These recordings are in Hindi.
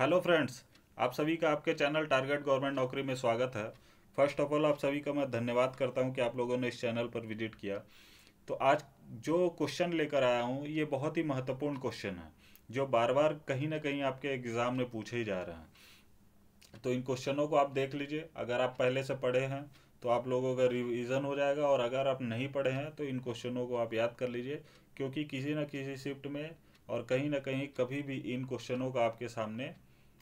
हेलो फ्रेंड्स आप सभी का आपके चैनल टारगेट गवर्नमेंट नौकरी में स्वागत है फर्स्ट ऑफ ऑल आप सभी का मैं धन्यवाद करता हूं कि आप लोगों ने इस चैनल पर विजिट किया तो आज जो क्वेश्चन लेकर आया हूं ये बहुत ही महत्वपूर्ण क्वेश्चन है जो बार बार कहीं ना कहीं आपके एग्ज़ाम में पूछे ही जा रहे हैं तो इन क्वेश्चनों को आप देख लीजिए अगर आप पहले से पढ़े हैं तो आप लोगों का रिविजन हो जाएगा और अगर आप नहीं पढ़े हैं तो इन क्वेश्चनों को आप याद कर लीजिए क्योंकि किसी न किसी शिफ्ट में और कहीं ना कहीं कभी भी इन क्वेश्चनों का आपके सामने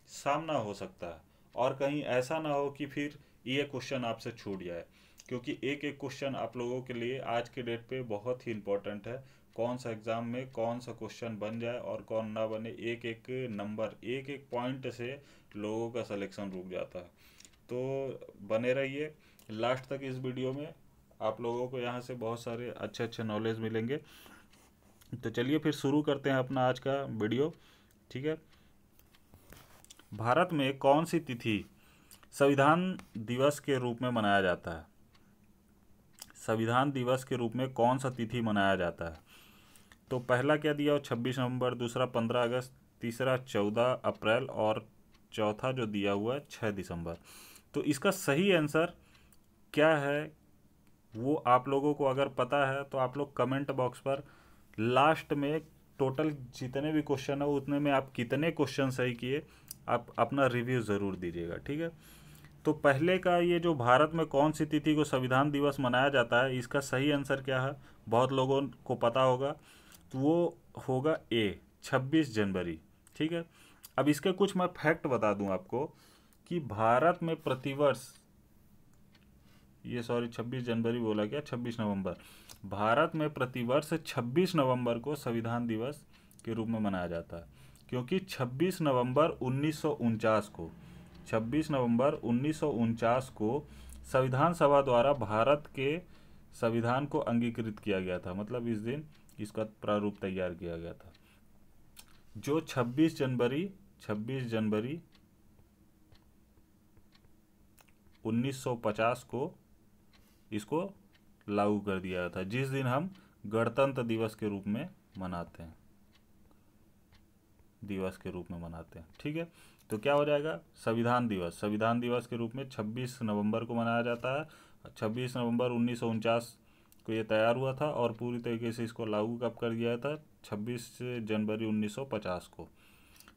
सामना हो सकता है और कहीं ऐसा ना हो कि फिर ये क्वेश्चन आपसे छूट जाए क्योंकि एक एक क्वेश्चन आप लोगों के लिए आज के डेट पे बहुत ही इम्पोर्टेंट है कौन सा एग्ज़ाम में कौन सा क्वेश्चन बन जाए और कौन ना बने एक एक नंबर एक एक पॉइंट से लोगों का सिलेक्शन रुक जाता है तो बने रहिए लास्ट तक इस वीडियो में आप लोगों को यहाँ से बहुत सारे अच्छे अच्छे नॉलेज मिलेंगे तो चलिए फिर शुरू करते हैं अपना आज का वीडियो ठीक है भारत में कौन सी तिथि संविधान दिवस के रूप में मनाया जाता है संविधान दिवस के रूप में कौन सा तिथि मनाया जाता है तो पहला क्या दिया हो छब्बीस नवंबर दूसरा पंद्रह अगस्त तीसरा चौदह अप्रैल और चौथा जो दिया हुआ है छः दिसंबर तो इसका सही आंसर क्या है वो आप लोगों को अगर पता है तो आप लोग कमेंट बॉक्स पर लास्ट में टोटल जितने भी क्वेश्चन है उतने में आप कितने क्वेश्चन सही किए आप अपना रिव्यू ज़रूर दीजिएगा ठीक है तो पहले का ये जो भारत में कौन सी तिथि को संविधान दिवस मनाया जाता है इसका सही आंसर क्या है बहुत लोगों को पता होगा तो वो होगा ए 26 जनवरी ठीक है अब इसके कुछ मैं फैक्ट बता दूं आपको कि भारत में प्रतिवर्ष ये सॉरी 26 जनवरी बोला गया 26 नवंबर भारत में प्रतिवर्ष 26 नवंबर को संविधान दिवस के रूप में मनाया जाता है क्योंकि 26 नवंबर उन्नीस को 26 नवंबर उन्नीस को संविधान सभा द्वारा भारत के संविधान को अंगीकृत किया गया था मतलब इस दिन इसका प्रारूप तैयार किया गया था जो 26 जनवरी 26 जनवरी 1950 को इसको लागू कर दिया था जिस दिन हम गणतंत्र दिवस के रूप में मनाते हैं दिवस के रूप में मनाते हैं ठीक है तो क्या हो जाएगा संविधान दिवस संविधान दिवस के रूप में 26 नवंबर को मनाया जाता है 26 नवंबर उन्नीस को ये तैयार हुआ था और पूरी तरीके से इसको लागू कब कर दिया था 26 जनवरी 1950 को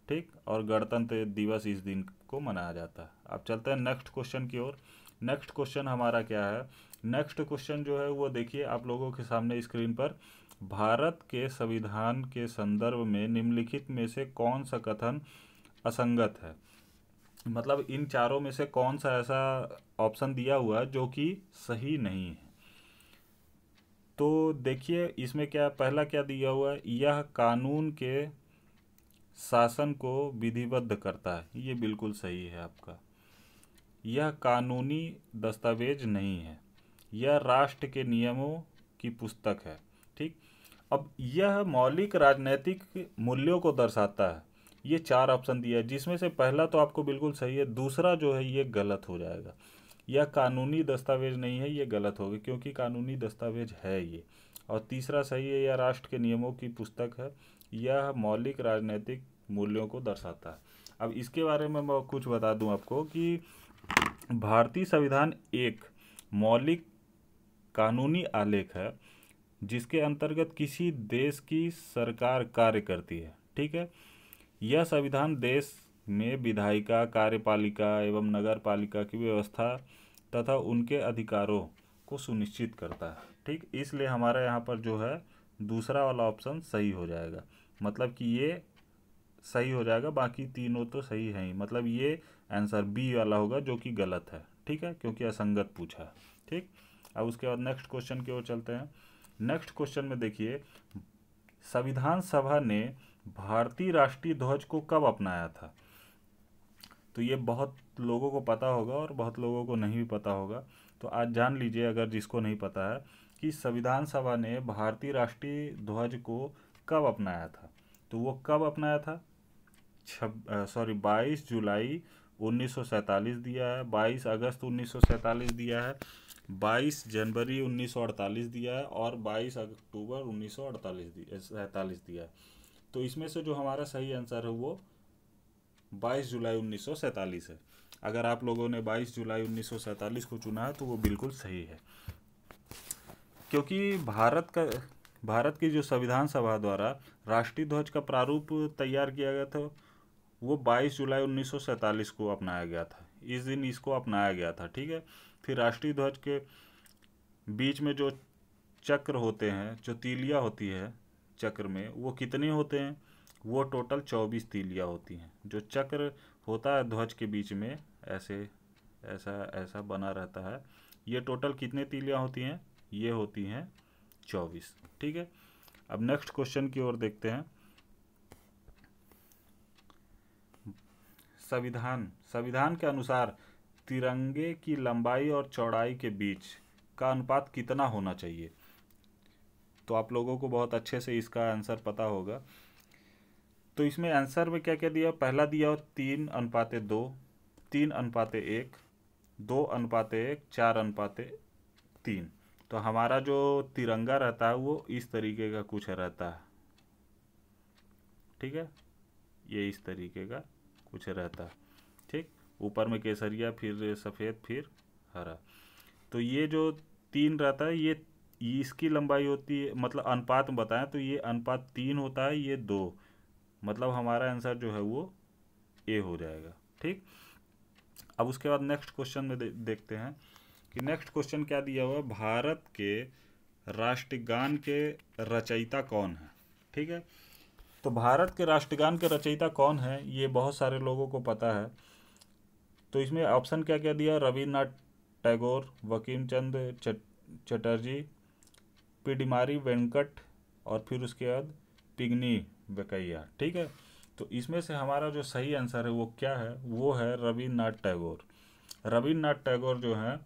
ठीक और गणतंत्र दिवस इस दिन को मनाया जाता है अब चलते हैं नेक्स्ट क्वेश्चन की ओर नेक्स्ट क्वेश्चन हमारा क्या है नेक्स्ट क्वेश्चन जो है वो देखिए आप लोगों के सामने स्क्रीन पर भारत के संविधान के संदर्भ में निम्नलिखित में से कौन सा कथन असंगत है मतलब इन चारों में से कौन सा ऐसा ऑप्शन दिया हुआ जो कि सही नहीं है तो देखिए इसमें क्या पहला क्या दिया हुआ है यह कानून के शासन को विधिबद्ध करता है ये बिल्कुल सही है आपका यह कानूनी दस्तावेज नहीं है यह राष्ट्र के नियमों की पुस्तक है ठीक अब यह मौलिक राजनैतिक मूल्यों को दर्शाता है ये चार ऑप्शन दिया है जिसमें से पहला तो आपको बिल्कुल सही है दूसरा जो है ये गलत हो जाएगा यह कानूनी दस्तावेज नहीं है ये गलत होगी क्योंकि कानूनी दस्तावेज है ये और तीसरा सही है यह राष्ट्र के नियमों की पुस्तक है यह मौलिक राजनैतिक मूल्यों को दर्शाता है अब इसके बारे में मैं कुछ बता दूं आपको कि भारतीय संविधान एक मौलिक कानूनी आलेख है जिसके अंतर्गत किसी देश की सरकार कार्य करती है ठीक है यह संविधान देश में विधायिका कार्यपालिका एवं नगर पालिका की व्यवस्था तथा उनके अधिकारों को सुनिश्चित करता है ठीक इसलिए हमारा यहाँ पर जो है दूसरा वाला ऑप्शन सही हो जाएगा मतलब कि ये सही हो जाएगा बाकी तीनों तो सही हैं ही मतलब ये आंसर बी वाला होगा जो कि गलत है ठीक है क्योंकि असंगत पूछा है ठीक अब उसके बाद नेक्स्ट क्वेश्चन की ओर चलते हैं नेक्स्ट क्वेश्चन में देखिए संविधान सभा ने भारतीय राष्ट्रीय ध्वज को कब अपनाया था तो ये बहुत लोगों को पता होगा और बहुत लोगों को नहीं भी पता होगा तो आज जान लीजिए अगर जिसको नहीं पता है कि संविधान सभा ने भारतीय राष्ट्रीय ध्वज को कब अपनाया था तो वो कब अपनाया था सॉरी बाईस जुलाई 1947 दिया है 22 अगस्त 1947 दिया है 22 जनवरी 1948 दिया है और 22 अक्टूबर 1948 दिया दिया है तो इसमें से जो हमारा सही आंसर है वो 22 जुलाई 1947 है अगर आप लोगों ने 22 जुलाई 1947 को चुना है तो वो बिल्कुल सही है क्योंकि भारत का भारत की जो संविधान सभा द्वारा राष्ट्रीय ध्वज का प्रारूप तैयार किया गया था वो 22 जुलाई 1947 को अपनाया गया था इस दिन इसको अपनाया गया था ठीक है फिर राष्ट्रीय ध्वज के बीच में जो चक्र होते हैं जो तीलियाँ होती है चक्र में वो कितने होते हैं वो टोटल चौबीस तीलियाँ होती हैं जो चक्र होता है ध्वज के बीच में ऐसे ऐसा ऐसा बना रहता है ये टोटल कितने तीलियाँ होती हैं ये होती हैं चौबीस ठीक है अब नेक्स्ट क्वेश्चन की ओर देखते हैं संविधान संविधान के अनुसार तिरंगे की लंबाई और चौड़ाई के बीच का अनुपात कितना होना चाहिए तो आप लोगों को बहुत अच्छे से इसका आंसर पता होगा तो इसमें आंसर में क्या क्या दिया पहला दिया तीन अनुपाते दो तीन अनुपात एक दो अनुपातें एक चार अनुपाते तीन तो हमारा जो तिरंगा रहता है वो इस तरीके का कुछ रहता है ठीक है ये इस तरीके का कुछ रहता ठीक ऊपर में केसरिया फिर सफ़ेद फिर हरा तो ये जो तीन रहता है ये इसकी लंबाई होती है मतलब अनुपात में बताएं तो ये अनुपात तीन होता है ये दो मतलब हमारा आंसर जो है वो ए हो जाएगा ठीक अब उसके बाद नेक्स्ट क्वेश्चन में दे, देखते हैं कि नेक्स्ट क्वेश्चन क्या दिया हुआ भारत के राष्ट्रगान के रचयिता कौन है ठीक है तो भारत के राष्ट्रगान के रचयिता कौन है ये बहुत सारे लोगों को पता है तो इसमें ऑप्शन क्या क्या दिया रविन्द्रनाथ टैगोर वकीम चंद चटर्जी पिडिमारी वेंकट और फिर उसके बाद पिग्नी बेकैया ठीक है तो इसमें से हमारा जो सही आंसर है वो क्या है वो है रविन्द्रनाथ टैगोर रविन्द्रनाथ टैगोर जो हैं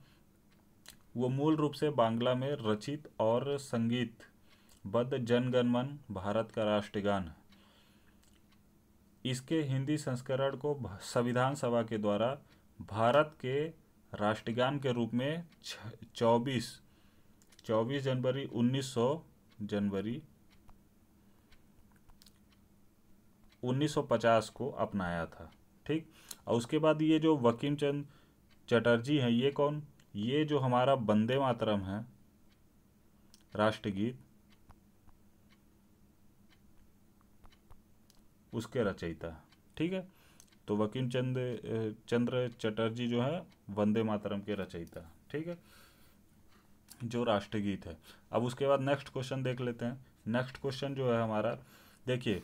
वो मूल रूप से बांग्ला में रचित और संगीत बद जनगणमन भारत का राष्ट्रगान इसके हिंदी संस्करण को संविधान सभा के द्वारा भारत के राष्ट्रगान के रूप में चौबीस चौबीस जनवरी 1900 जनवरी 1950 को अपनाया था ठीक और उसके बाद ये जो वकीम चंद चटर्जी हैं ये कौन ये जो हमारा बंदे मातरम है राष्ट्रगीत उसके रचयिता ठीक है तो वकीम चंद चंद्र चटर्जी जो है वंदे मातरम के रचयिता ठीक है जो राष्ट्रगीत है अब उसके बाद नेक्स्ट क्वेश्चन देख लेते हैं नेक्स्ट क्वेश्चन जो है हमारा देखिए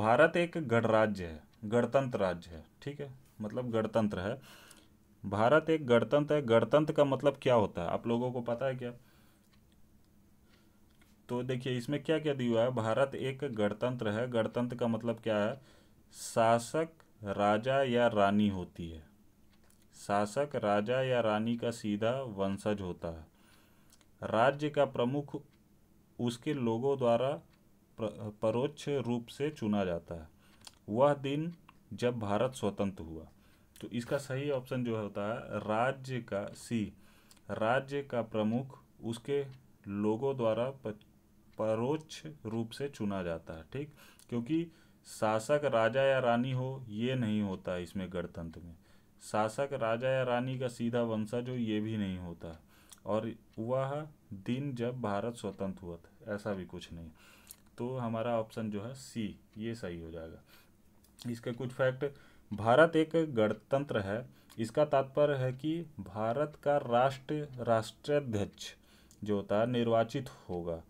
भारत एक गणराज्य है गणतंत्र राज्य है ठीक है मतलब गणतंत्र है भारत एक गणतंत्र है गणतंत्र का मतलब क्या होता है आप लोगों को पता है क्या तो देखिए इसमें क्या क्या दिया हुआ है भारत एक गणतंत्र है गणतंत्र का मतलब क्या है शासक राजा या रानी होती है शासक राजा या रानी का सीधा वंशज होता है राज्य का प्रमुख उसके लोगों द्वारा परोक्ष रूप से चुना जाता है वह दिन जब भारत स्वतंत्र हुआ तो इसका सही ऑप्शन जो होता है राज्य का सी राज्य का प्रमुख उसके लोगों द्वारा परोक्ष रूप से चुना जाता है ठीक क्योंकि शासक राजा या रानी हो ये नहीं होता इसमें गणतंत्र में शासक राजा या रानी का सीधा वंशज हो ये भी नहीं होता और वह दिन जब भारत स्वतंत्र हुआ था ऐसा भी कुछ नहीं तो हमारा ऑप्शन जो है सी ये सही हो जाएगा इसके कुछ फैक्ट भारत एक गणतंत्र है इसका तात्पर्य है कि भारत का राष्ट्र राष्ट्राध्यक्ष जो होता है निर्वाचित होगा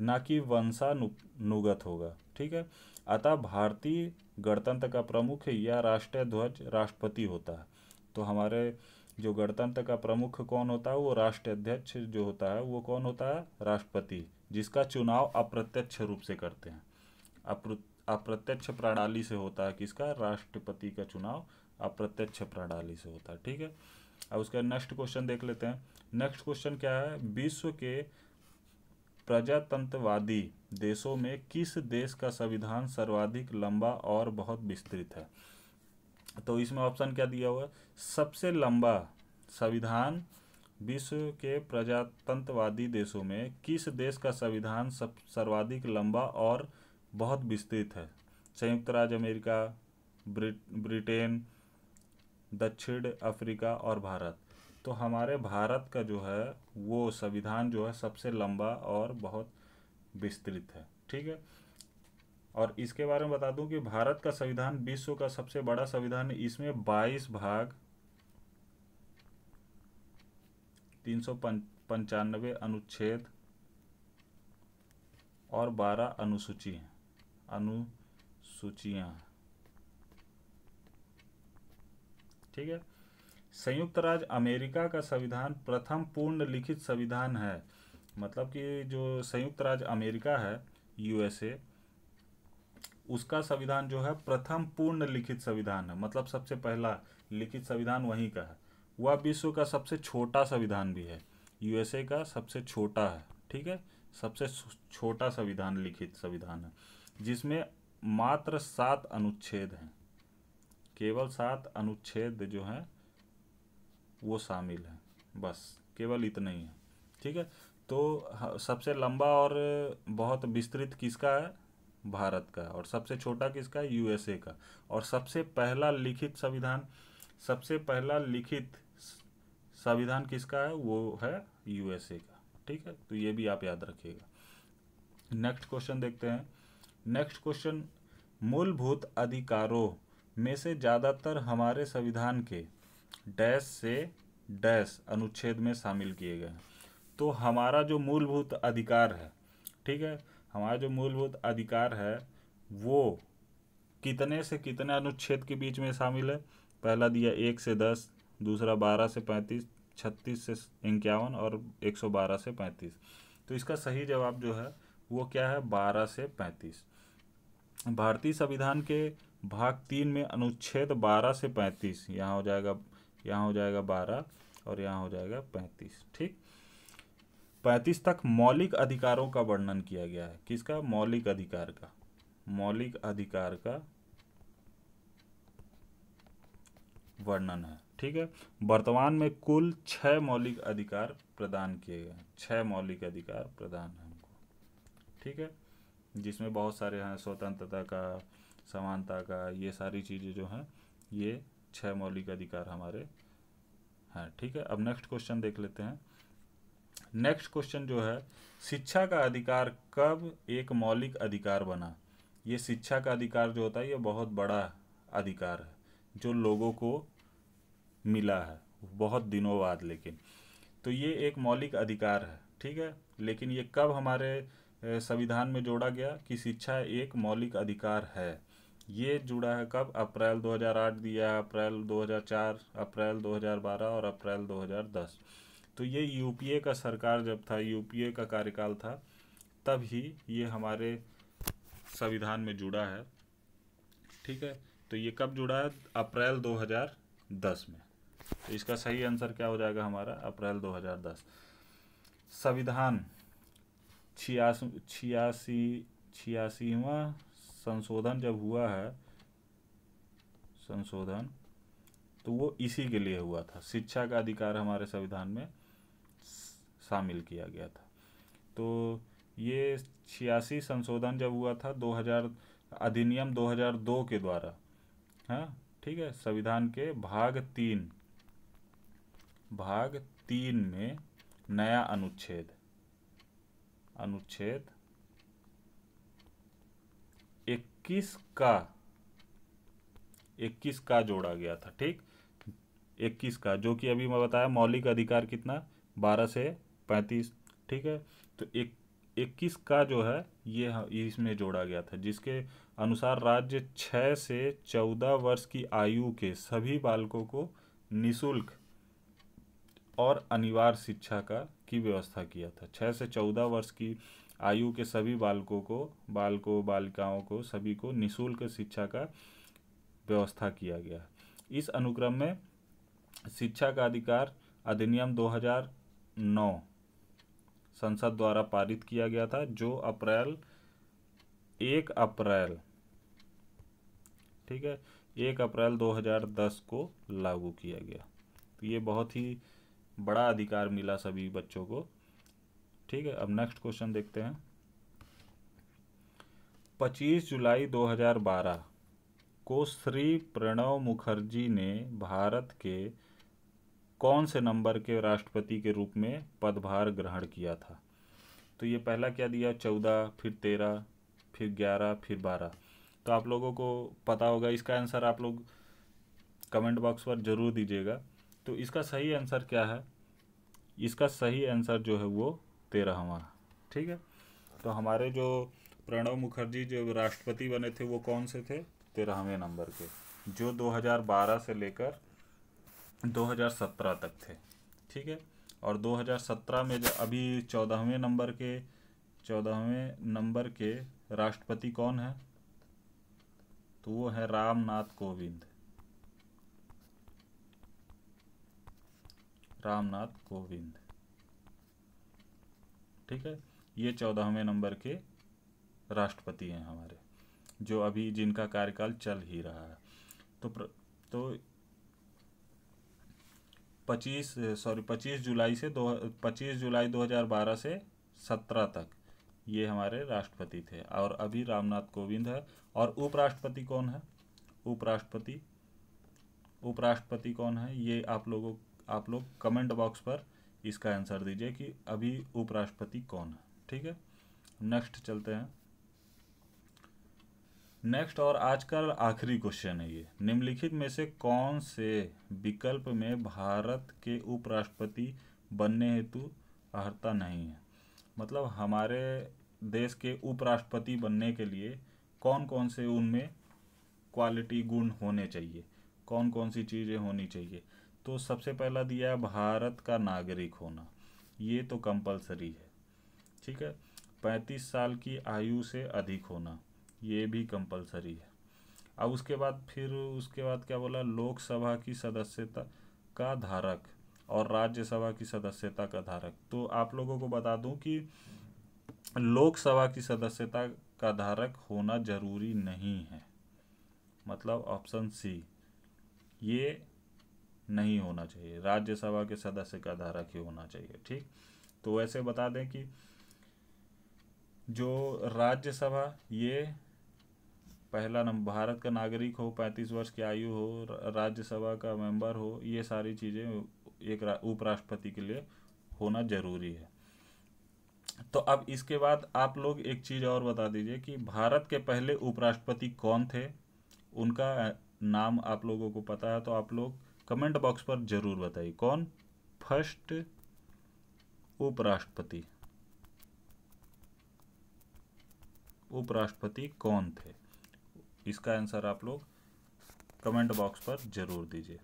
ना कि वंशानुगत होगा ठीक है अतः भारतीय गणतंत्र का प्रमुख या राष्ट्रीय ध्वज राष्ट्रपति होता है तो हमारे जो गणतंत्र का प्रमुख कौन होता है वो राष्ट्र अध्यक्ष जो होता है वो कौन होता है राष्ट्रपति जिसका चुनाव अप्रत्यक्ष रूप से करते हैं अप्रत्यक्ष प्रणाली से होता है किसका राष्ट्रपति का चुनाव अप्रत्यक्ष प्रणाली से होता है ठीक है अब उसका नेक्स्ट क्वेश्चन देख लेते हैं नेक्स्ट क्वेश्चन क्या है विश्व के प्रजातंत्रवादी देशों में किस देश का संविधान सर्वाधिक लंबा और बहुत विस्तृत है तो इसमें ऑप्शन क्या दिया हुआ है सबसे लंबा संविधान विश्व के प्रजातंत्रवादी देशों में किस देश का संविधान सब सर्वाधिक लंबा और बहुत विस्तृत है संयुक्त राज्य अमेरिका ब्रिटेन दक्षिण अफ्रीका और भारत तो हमारे भारत का जो है वो संविधान जो है सबसे लंबा और बहुत विस्तृत है ठीक है और इसके बारे में बता दूं कि भारत का संविधान विश्व का सबसे बड़ा संविधान है इसमें 22 भाग तीन सौ पंचानवे अनुच्छेद और 12 अनुसूची अनुसूचियां ठीक है संयुक्त राज्य अमेरिका का संविधान प्रथम पूर्ण लिखित संविधान है मतलब कि जो संयुक्त राज्य अमेरिका है यूएसए उसका संविधान जो है प्रथम पूर्ण लिखित संविधान है मतलब सबसे पहला लिखित संविधान वहीं का है वह विश्व का सबसे छोटा संविधान भी है यूएसए का सबसे छोटा है ठीक है सबसे छोटा संविधान लिखित संविधान है जिसमें मात्र सात अनुच्छेद हैं केवल सात अनुच्छेद जो हैं वो शामिल है बस केवल इतना ही है ठीक है तो सबसे लंबा और बहुत विस्तृत किसका है भारत का और सबसे छोटा किसका है यूएसए का और सबसे पहला लिखित संविधान सबसे पहला लिखित संविधान किसका है वो है यूएसए का ठीक है तो ये भी आप याद रखिएगा नेक्स्ट क्वेश्चन देखते हैं नेक्स्ट क्वेश्चन मूलभूत अधिकारों में से ज़्यादातर हमारे संविधान के डैश से डैश अनुच्छेद में शामिल किए गए हैं तो हमारा जो मूलभूत अधिकार है ठीक है हमारा जो मूलभूत अधिकार है वो कितने से कितने अनुच्छेद के बीच में शामिल है पहला दिया एक से दस दूसरा बारह से पैंतीस छत्तीस से इक्यावन और एक सौ बारह से पैंतीस तो इसका सही जवाब जो है वो क्या है बारह से पैंतीस भारतीय संविधान के भाग तीन में अनुच्छेद बारह से पैंतीस यहाँ हो जाएगा यहाँ हो जाएगा बारह और यहाँ हो जाएगा पैंतीस ठीक पैंतीस तक मौलिक अधिकारों का वर्णन किया गया है किसका मौलिक अधिकार का मौलिक अधिकार का वर्णन है ठीक है वर्तमान में कुल छ मौलिक अधिकार प्रदान किए गए छ मौलिक अधिकार प्रदान है हमको ठीक है जिसमें बहुत सारे हैं स्वतंत्रता का समानता का ये सारी चीज़ें जो हैं ये छः मौलिक अधिकार हमारे हैं हाँ, ठीक है अब नेक्स्ट क्वेश्चन देख लेते हैं नेक्स्ट क्वेश्चन जो है शिक्षा का अधिकार कब एक मौलिक अधिकार बना ये शिक्षा का अधिकार जो होता है ये बहुत बड़ा अधिकार है जो लोगों को मिला है बहुत दिनों बाद लेकिन तो ये एक मौलिक अधिकार है ठीक है लेकिन ये कब हमारे संविधान में जोड़ा गया कि शिक्षा एक मौलिक अधिकार है ये जुड़ा है कब अप्रैल 2008 दिया है अप्रैल 2004 अप्रैल 2012 और अप्रैल 2010 तो ये यूपीए का सरकार जब था यूपीए का कार्यकाल था तब ही ये हमारे संविधान में जुड़ा है ठीक है तो ये कब जुड़ा है अप्रैल 2010 में तो इसका सही आंसर क्या हो जाएगा हमारा अप्रैल 2010 संविधान छियासी छियासी छियासीवा संशोधन जब हुआ है संशोधन तो वो इसी के लिए हुआ था शिक्षा का अधिकार हमारे संविधान में शामिल किया गया था तो ये छियासी संशोधन जब हुआ था 2000 अधिनियम 2002 के द्वारा हाँ ठीक है संविधान के भाग तीन भाग तीन में नया अनुच्छेद अनुच्छेद इक्कीस का इक्कीस का जोड़ा गया था ठीक इक्कीस का जो कि अभी मैं बताया मौलिक अधिकार कितना बारह से पैंतीस ठीक है तो एक इक्कीस का जो है ये इसमें जोड़ा गया था जिसके अनुसार राज्य छः से चौदह वर्ष की आयु के सभी बालकों को निशुल्क और अनिवार्य शिक्षा का की व्यवस्था किया था छः से चौदह वर्ष की आयु के सभी बालकों को बालकों बालिकाओं को सभी को निःशुल्क शिक्षा का व्यवस्था किया गया इस अनुक्रम में शिक्षा का अधिकार अधिनियम 2009 संसद द्वारा पारित किया गया था जो अप्रैल एक अप्रैल ठीक है एक अप्रैल 2010 को लागू किया गया तो ये बहुत ही बड़ा अधिकार मिला सभी बच्चों को ठीक है अब नेक्स्ट क्वेश्चन देखते हैं 25 जुलाई 2012 को श्री प्रणव मुखर्जी ने भारत के कौन से नंबर के राष्ट्रपति के रूप में पदभार ग्रहण किया था तो ये पहला क्या दिया चौदह फिर तेरह फिर ग्यारह फिर बारह तो आप लोगों को पता होगा इसका आंसर आप लोग कमेंट बॉक्स पर ज़रूर दीजिएगा तो इसका सही आंसर क्या है इसका सही आंसर जो है वो तेरह हमारा ठीक है तो हमारे जो प्रणब मुखर्जी जो राष्ट्रपति बने थे वो कौन से थे तेरहवें नंबर के जो 2012 से लेकर 2017 तक थे ठीक है और 2017 में जो अभी चौदहवें नंबर के चौदहवें नंबर के राष्ट्रपति कौन है तो वो है रामनाथ कोविंद रामनाथ कोविंद ठीक है ये चौदहवें नंबर के राष्ट्रपति हैं हमारे जो अभी जिनका कार्यकाल चल ही रहा है तो प्र, तो पच्चीस सॉरी पच्चीस जुलाई से दो पच्चीस जुलाई 2012 से सत्रह तक ये हमारे राष्ट्रपति थे और अभी रामनाथ कोविंद है और उपराष्ट्रपति कौन है उपराष्ट्रपति उपराष्ट्रपति कौन है ये आप लोगों आप लोग कमेंट बॉक्स पर इसका आंसर दीजिए कि अभी उपराष्ट्रपति कौन है ठीक है नेक्स्ट चलते हैं नेक्स्ट और आज का आखिरी क्वेश्चन है ये निम्नलिखित में से कौन से विकल्प में भारत के उपराष्ट्रपति बनने हेतु अर्ता नहीं है मतलब हमारे देश के उपराष्ट्रपति बनने के लिए कौन कौन से उनमें क्वालिटी गुण होने चाहिए कौन कौन सी चीज़ें होनी चाहिए तो सबसे पहला दिया है भारत का नागरिक होना ये तो कंपलसरी है ठीक है पैंतीस साल की आयु से अधिक होना ये भी कंपलसरी है अब उसके बाद फिर उसके बाद क्या बोला लोकसभा की सदस्यता का धारक और राज्यसभा की सदस्यता का धारक तो आप लोगों को बता दूं कि लोकसभा की सदस्यता का धारक होना जरूरी नहीं है मतलब ऑप्शन सी ये नहीं होना चाहिए राज्यसभा के सदस्य का धारा क्यों होना चाहिए ठीक तो वैसे बता दें कि जो राज्यसभा ये पहला नंबर भारत का नागरिक हो पैंतीस वर्ष की आयु हो राज्यसभा का मेंबर हो ये सारी चीज़ें एक उपराष्ट्रपति के लिए होना जरूरी है तो अब इसके बाद आप लोग एक चीज़ और बता दीजिए कि भारत के पहले उपराष्ट्रपति कौन थे उनका नाम आप लोगों को पता है तो आप लोग कमेंट बॉक्स पर जरूर बताइए कौन फर्स्ट उपराष्ट्रपति उपराष्ट्रपति कौन थे इसका आंसर आप लोग कमेंट बॉक्स पर जरूर दीजिए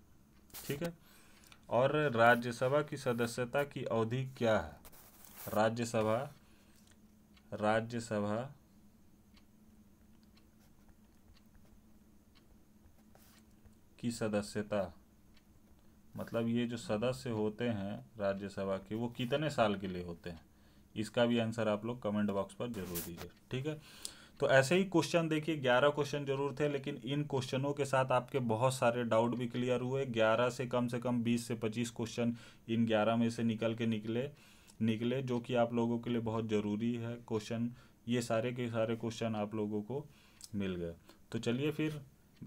ठीक है और राज्यसभा की सदस्यता की अवधि क्या है राज्यसभा राज्यसभा की सदस्यता मतलब ये जो सदस्य होते हैं राज्यसभा के वो कितने साल के लिए होते हैं इसका भी आंसर आप लोग कमेंट बॉक्स पर जरूर दीजिए ठीक है तो ऐसे ही क्वेश्चन देखिए ग्यारह क्वेश्चन जरूर थे लेकिन इन क्वेश्चनों के साथ आपके बहुत सारे डाउट भी क्लियर हुए ग्यारह से कम से कम बीस से पच्चीस क्वेश्चन इन ग्यारह में से निकल के निकले निकले जो कि आप लोगों के लिए बहुत ज़रूरी है क्वेश्चन ये सारे के सारे क्वेश्चन आप लोगों को मिल गए तो चलिए फिर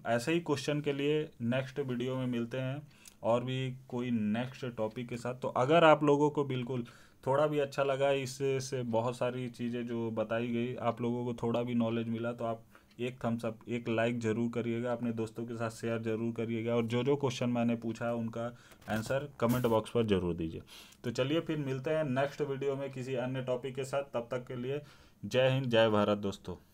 ऐसे ही क्वेश्चन के लिए नेक्स्ट वीडियो में मिलते हैं और भी कोई नेक्स्ट टॉपिक के साथ तो अगर आप लोगों को बिल्कुल थोड़ा भी अच्छा लगा इससे बहुत सारी चीज़ें जो बताई गई आप लोगों को थोड़ा भी नॉलेज मिला तो आप एक थम्स अप एक लाइक ज़रूर करिएगा अपने दोस्तों के साथ शेयर ज़रूर करिएगा और जो जो क्वेश्चन मैंने पूछा उनका आंसर कमेंट बॉक्स पर ज़रूर दीजिए तो चलिए फिर मिलते हैं नेक्स्ट वीडियो में किसी अन्य टॉपिक के साथ तब तक के लिए जय हिंद जय भारत दोस्तों